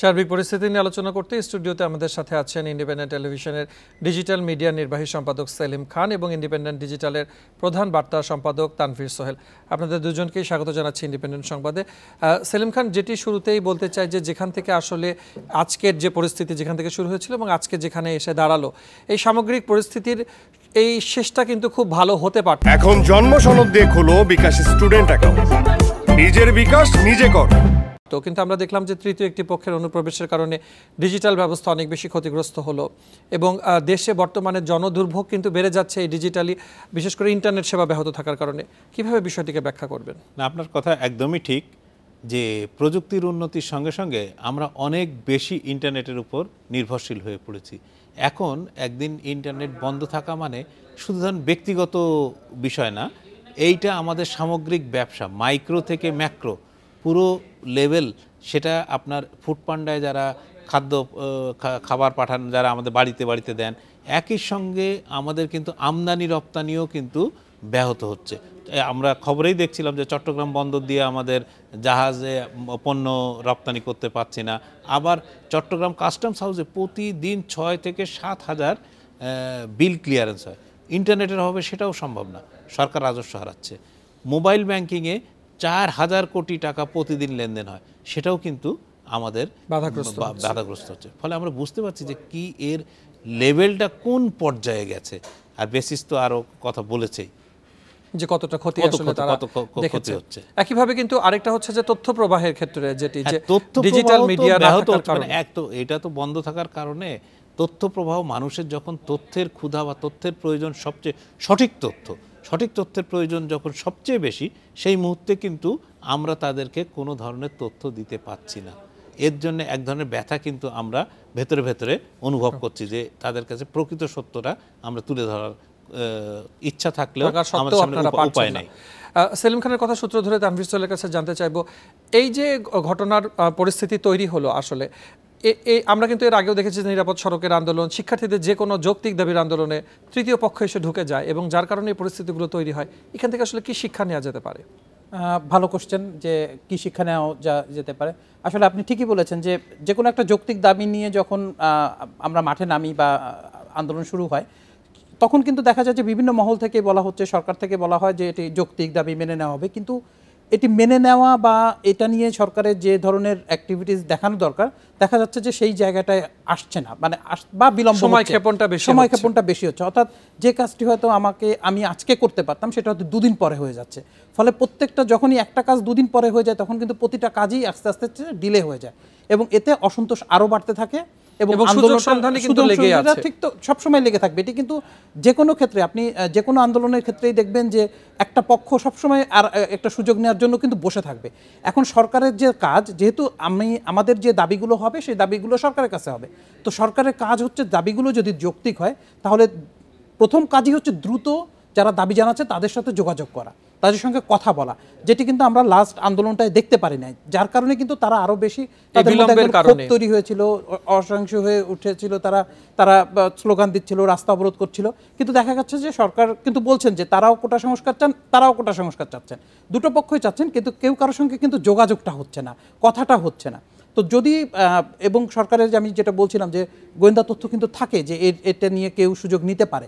সার্বিক পরিস্থিতি নিয়ে আলোচনা করতে স্টুডিওতে আমাদের সাথে আছেন ইন্ডিপেন্ডেন্ট টেলিভিশনের ডিজিটাল মিডিয়া নির্বাহী সম্পাদক সেলিম খান এবং ইন্ডিপেন্ডেন্ট ডিজিটালের প্রধান বার্তা সম্পাদক তানভীর সোহেল আপনাদের দুজনকেই স্বাগত জানাচ্ছি ইন্ডিপেন্ডেন্ট সংবাদে সেলিম খান যেটি শুরুতেই বলতে চাই যে যেখান থেকে আসলে আজকের যে পরিস্থিতি যেখান থেকে শুরু হয়েছিল এবং আজকে যেখানে এসে দাঁড়ালো এই সামগ্রিক পরিস্থিতির এই শেষটা কিন্তু খুব ভালো হতে পারত এখন জন্ম সনদ দিয়ে হলো বিকাশ স্টুডেন্ট অ্যাকাউন্ট নিজের বিকাশ নিজে কর তো কিন্তু আমরা দেখলাম যে তৃতীয় একটি পক্ষের অনুপ্রবেশের কারণে ডিজিটাল ব্যবস্থা অনেক বেশি ক্ষতিগ্রস্ত হলো এবং দেশে বর্তমানে জনদুর্ভোগ কিন্তু বেড়ে যাচ্ছে এই ডিজিটালি বিশেষ করে ইন্টারনেট সেবা ব্যাহত থাকার কারণে কিভাবে বিষয়টিকে ব্যাখ্যা করবেন না আপনার কথা একদমই ঠিক যে প্রযুক্তির উন্নতির সঙ্গে সঙ্গে আমরা অনেক বেশি ইন্টারনেটের উপর নির্ভরশীল হয়ে পড়েছি এখন একদিন ইন্টারনেট বন্ধ থাকা মানে শুধু ধরুন ব্যক্তিগত বিষয় না এইটা আমাদের সামগ্রিক ব্যবসা মাইক্রো থেকে ম্যাক্রো পুরো লেভেল সেটা আপনার ফুড পান্ডায় যারা খাদ্য খাবার পাঠান যারা আমাদের বাড়িতে বাড়িতে দেন একই সঙ্গে আমাদের কিন্তু আমদানি রপ্তানিও কিন্তু ব্যাহত হচ্ছে আমরা খবরেই দেখছিলাম যে চট্টগ্রাম বন্দর দিয়ে আমাদের জাহাজে পণ্য রপ্তানি করতে পারছি না আবার চট্টগ্রাম কাস্টমস হাউসে প্রতিদিন ছয় থেকে সাত হাজার বিল ক্লিয়ারেন্স হয় ইন্টারনেটের হবে সেটাও সম্ভব না সরকার রাজস্ব হারাচ্ছে মোবাইল ব্যাংকিংয়ে চার হাজার কোটি টাকা প্রতিদিন লেনদেন হয় সেটাও কিন্তু আমাদের বাধাগ্রস্ত বাধাগ্রস্ত হচ্ছে ফলে আমরা বুঝতে পারছি যে কি এর লেভেলটা কোন পর্যায়ে গেছে আর বেসিস তো আরও কথা বলেছে যে কতটা ক্ষতি আসলে তারা দেখেছে একইভাবে কিন্তু আরেকটা হচ্ছে যে তথ্য প্রবাহের ক্ষেত্রে যেটি হ্যাঁ, যে ডিজিটাল মিডিয়া ব্যাহত মানে কারণে এক তো এটা তো বন্ধ থাকার কারণে তথ্য প্রবাহ মানুষের যখন তথ্যের ক্ষুধা বা তথ্যের প্রয়োজন সবচেয়ে সঠিক তথ্য সঠিক তথ্যের প্রয়োজন যখন সবচেয়ে বেশি সেই মুহূর্তে কিন্তু আমরা তাদেরকে কোনো ধরনের তথ্য দিতে পাচ্ছি না এর জন্য এক ধরনের ব্যথা কিন্তু আমরা ভেতরে ভেতরে অনুভব করছি যে তাদের কাছে প্রকৃত সত্যটা আমরা তুলে ধরার ইচ্ছা থাকলেও উপায় নাই সেলিম খানের কথা সূত্র ধরে তানভীর কাছে জানতে চাইব এই যে ঘটনার পরিস্থিতি তৈরি হলো আসলে আমরা কিন্তু এর আগেও দেখেছি নিরাপদ সড়কের আন্দোলন শিক্ষার্থীদের যে কোনো যৌক্তিক দাবির আন্দোলনে তৃতীয় পক্ষ এসে ঢুকে যায় এবং যার কারণে এই পরিস্থিতিগুলো তৈরি হয় এখান থেকে আসলে কি শিক্ষা নেওয়া যেতে পারে ভালো কোশ্চেন যে কি শিক্ষা নেওয়া যেতে পারে আসলে আপনি ঠিকই বলেছেন যে যে কোনো একটা যৌক্তিক দাবি নিয়ে যখন আমরা মাঠে নামি বা আন্দোলন শুরু হয় তখন কিন্তু দেখা যায় যে বিভিন্ন মহল থেকে বলা হচ্ছে সরকার থেকে বলা হয় যে এটি যৌক্তিক দাবি মেনে নেওয়া হবে কিন্তু এটি মেনে নেওয়া বা এটা নিয়ে সরকারের যে ধরনের অ্যাক্টিভিটিস দেখানো দরকার দেখা যাচ্ছে যে সেই জায়গাটায় আসছে না মানে বা বিলম্ব সময়ক্ষেপণটা বেশি সময়ক্ষেপণটা বেশি হচ্ছে অর্থাৎ যে কাজটি হয়তো আমাকে আমি আজকে করতে পারতাম সেটা হয়তো দুদিন পরে হয়ে যাচ্ছে ফলে প্রত্যেকটা যখনই একটা কাজ দুদিন পরে হয়ে যায় তখন কিন্তু প্রতিটা কাজই আস্তে আস্তে ডিলে হয়ে যায় এবং এতে অসন্তোষ আরও বাড়তে থাকে এবং ঠিক তো সবসময় লেগে থাকবে এটি কিন্তু যে কোনো ক্ষেত্রে আপনি যে কোনো আন্দোলনের ক্ষেত্রেই দেখবেন যে একটা পক্ষ সবসময় আর একটা সুযোগ নেওয়ার জন্য কিন্তু বসে থাকবে এখন সরকারের যে কাজ যেহেতু আমি আমাদের যে দাবিগুলো হবে সেই দাবিগুলো সরকারের কাছে হবে তো সরকারের কাজ হচ্ছে দাবিগুলো যদি যৌক্তিক হয় তাহলে প্রথম কাজই হচ্ছে দ্রুত যারা দাবি জানাচ্ছে তাদের সাথে যোগাযোগ করা তাদের সঙ্গে কথা বলা যেটি কিন্তু আমরা লাস্ট আন্দোলনটায় দেখতে পারি নাই যার কারণে কিন্তু তারা আরো বেশি তৈরি হয়েছিল অসংখ্য হয়ে উঠেছিল তারা তারা স্লোগান দিচ্ছিল রাস্তা অবরোধ করছিল কিন্তু দেখা যাচ্ছে যে সরকার কিন্তু বলছেন যে তারাও কোটা সংস্কার চান তারাও কোটা সংস্কার চাচ্ছেন দুটো পক্ষই চাচ্ছেন কিন্তু কেউ কারোর সঙ্গে কিন্তু যোগাযোগটা হচ্ছে না কথাটা হচ্ছে না তো যদি এবং সরকারের যে আমি যেটা বলছিলাম যে গোয়েন্দা তথ্য কিন্তু থাকে যে এটা নিয়ে কেউ সুযোগ নিতে পারে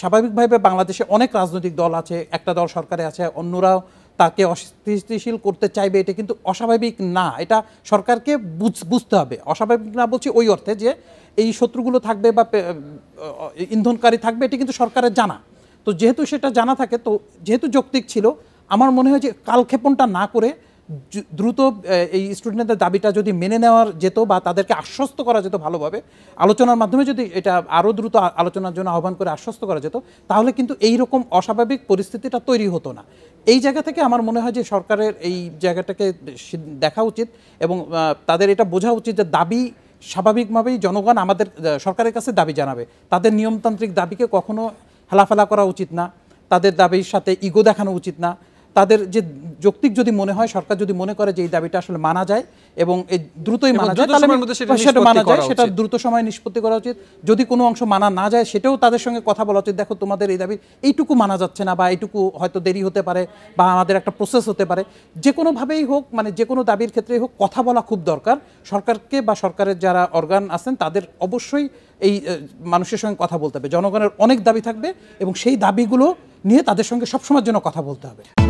স্বাভাবিকভাবে বাংলাদেশে অনেক রাজনৈতিক দল আছে একটা দল সরকারে আছে অন্যরাও তাকে অস্থিতিশীল করতে চাইবে এটা কিন্তু অস্বাভাবিক না এটা সরকারকে বুঝতে হবে অস্বাভাবিক না বলছি ওই অর্থে যে এই শত্রুগুলো থাকবে বা ইন্ধনকারী থাকবে এটি কিন্তু সরকারের জানা তো যেহেতু সেটা জানা থাকে তো যেহেতু যৌক্তিক ছিল আমার মনে হয় যে কালক্ষেপণটা না করে দ্রুত এই স্টুডেন্টদের দাবিটা যদি মেনে নেওয়ার যেত বা তাদেরকে আশ্বস্ত করা যেত ভালোভাবে আলোচনার মাধ্যমে যদি এটা আরও দ্রুত আলোচনার জন্য আহ্বান করে আশ্বস্ত করা যেত তাহলে কিন্তু এই রকম অস্বাভাবিক পরিস্থিতিটা তৈরি হতো না এই জায়গা থেকে আমার মনে হয় যে সরকারের এই জায়গাটাকে দেখা উচিত এবং তাদের এটা বোঝা উচিত যে দাবি স্বাভাবিকভাবেই জনগণ আমাদের সরকারের কাছে দাবি জানাবে তাদের নিয়মতান্ত্রিক দাবিকে কখনো হেলাফেলা করা উচিত না তাদের দাবির সাথে ইগো দেখানো উচিত না তাদের যে যৌক্তিক যদি মনে হয় সরকার যদি মনে করে যে এই দাবিটা আসলে মানা যায় এবং এই দ্রুতই মানা যায় তাহলে সেটা মানা যায় সেটা দ্রুত সময়ে নিষ্পত্তি করা উচিত যদি কোনো অংশ মানা না যায় সেটাও তাদের সঙ্গে কথা বলা উচিত দেখো তোমাদের এই দাবি এইটুকু মানা যাচ্ছে না বা এইটুকু হয়তো দেরি হতে পারে বা আমাদের একটা প্রসেস হতে পারে যে কোনোভাবেই হোক মানে যে কোনো দাবির ক্ষেত্রেই হোক কথা বলা খুব দরকার সরকারকে বা সরকারের যারা অর্গান আছেন তাদের অবশ্যই এই মানুষের সঙ্গে কথা বলতে হবে জনগণের অনেক দাবি থাকবে এবং সেই দাবিগুলো নিয়ে তাদের সঙ্গে সবসময়ের জন্য কথা বলতে হবে